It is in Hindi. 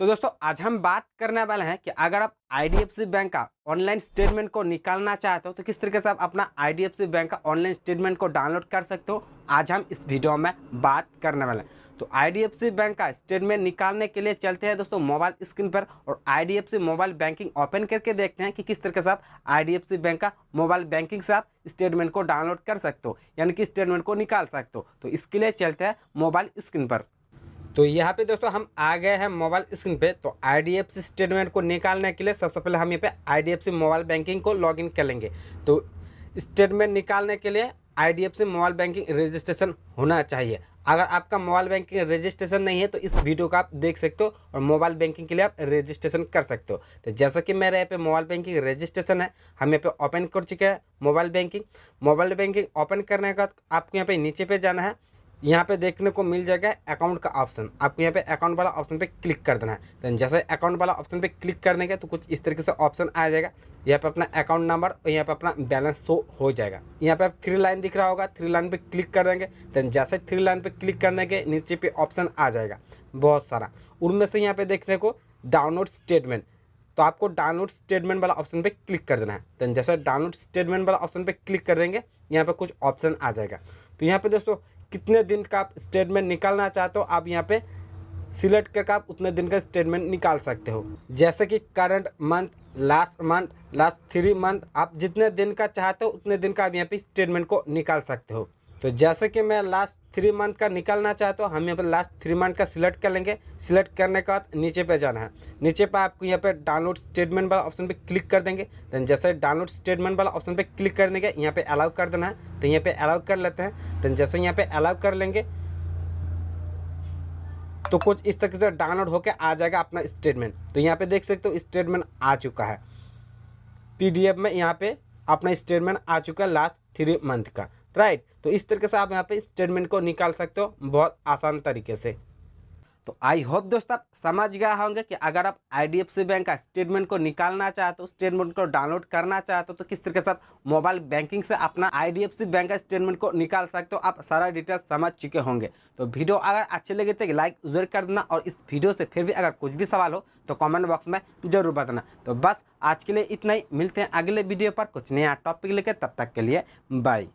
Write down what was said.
तो दोस्तों आज हम बात करने वाले हैं कि अगर आप आई बैंक का ऑनलाइन स्टेटमेंट को निकालना चाहते हो तो किस तरीके से आप अपना आई बैंक का ऑनलाइन स्टेटमेंट को डाउनलोड कर सकते हो आज हम इस वीडियो में बात करने वाले हैं तो आई बैंक का स्टेटमेंट निकालने के लिए चलते हैं दोस्तों मोबाइल स्क्रीन पर और आई मोबाइल बैंकिंग ओपन करके देखते हैं कि किस तरीके से आप आई बैंक का मोबाइल बैंकिंग से आप स्टेटमेंट को डाउनलोड कर सकते हो यानी कि स्टेटमेंट को निकाल सकते हो तो इसके लिए चलते हैं मोबाइल स्क्रीन पर तो यहाँ पे दोस्तों हम आ गए हैं मोबाइल स्क्रीन पे तो आईडीएफसी स्टेटमेंट को निकालने के लिए सबसे पहले हम यहाँ पे आईडीएफसी मोबाइल बैंकिंग को लॉगिन कर लेंगे तो स्टेटमेंट निकालने के लिए आईडीएफसी मोबाइल बैंकिंग रजिस्ट्रेशन होना चाहिए अगर आपका मोबाइल बैंकिंग रजिस्ट्रेशन नहीं है तो इस वीडियो को आप देख सकते हो और मोबाइल बैंकिंग के लिए आप रजिस्ट्रेशन कर सकते हो तो जैसा कि मेरे यहाँ पे मोबाइल बैंकिंग रजिस्ट्रेशन है हम यहाँ पे ओपन कर चुके हैं mobile banking mobile banking open करने के बाद आपको यहाँ पे नीचे पे जाना है यहाँ पे देखने को मिल जाएगा अकाउंट का ऑप्शन आपको यहाँ पे अकाउंट वाला ऑप्शन पे क्लिक कर देना है देन जैसे अकाउंट वाला ऑप्शन पे क्लिक कर देंगे तो कुछ इस तरीके से ऑप्शन आ जाएगा यहाँ पे अपना अकाउंट नंबर और यहाँ पे अपना बैलेंस शो हो जाएगा यहाँ पे आप थ्री लाइन दिख रहा होगा थ्री लाइन पे क्लिक कर देंगे देन जैसे थ्री लाइन पे क्लिक कर देंगे नीचे पे ऑप्शन आ जाएगा बहुत सारा उनमें से यहाँ पे देखने को डाउनलोड स्टेटमेंट तो आपको डाउनलोड स्टेटमेंट वाला ऑप्शन पे क्लिक कर देना है देन जैसे डाउनलोड स्टेटमेंट वाला ऑप्शन पे क्लिक कर देंगे यहाँ पे कुछ ऑप्शन आ जाएगा तो यहाँ पे दोस्तों कितने दिन का आप स्टेटमेंट निकालना चाहते हो आप यहाँ पे सिलेक्ट करके आप उतने दिन का स्टेटमेंट निकाल सकते हो जैसे कि current month last month last three month आप जितने दिन का चाहते हो उतने दिन का आप यहाँ पे स्टेटमेंट को निकाल सकते हो तो जैसे कि मैं लास्ट थ्री मंथ का निकलना चाहता तो हूँ हम यहाँ पर लास्ट थ्री मंथ का सिलेक्ट कर लेंगे सिलेक्ट करने के बाद नीचे पे जाना है नीचे पे आपको यहाँ पे डाउनलोड स्टेटमेंट वाला ऑप्शन पे क्लिक कर देंगे देन जैसे डाउनलोड स्टेटमेंट वाला ऑप्शन पे क्लिक कर देंगे यहाँ पे अलाउ कर देना है तो यहाँ पे अलाउ कर लेते हैं देन जैसे यहाँ पे अलाउ कर लेंगे तो कुछ इस तरीके से डाउनलोड होकर आ जाएगा अपना स्टेटमेंट तो यहाँ पे देख सकते हो स्टेटमेंट आ चुका है पी में यहाँ पे अपना स्टेटमेंट आ चुका है लास्ट थ्री मंथ का राइट तो इस तरीके से आप यहाँ पे स्टेटमेंट को निकाल सकते हो बहुत आसान तरीके से तो आई होप दोस्त आप समझ गए होंगे कि अगर आप आई बैंक का स्टेटमेंट को निकालना चाहते हो स्टेटमेंट को डाउनलोड करना चाहते हो तो किस तरीके से आप मोबाइल बैंकिंग से अपना आई बैंक का स्टेटमेंट को निकाल सकते हो आप सारा डिटेल समझ चुके होंगे तो वीडियो अगर अच्छे लगे तो लाइक जरूर कर देना और इस वीडियो से फिर भी अगर कुछ भी सवाल हो तो कॉमेंट बॉक्स में जरूर बताना तो बस आज के लिए इतना ही मिलते हैं अगले वीडियो पर कुछ नया टॉपिक लेकर तब तक के लिए बाई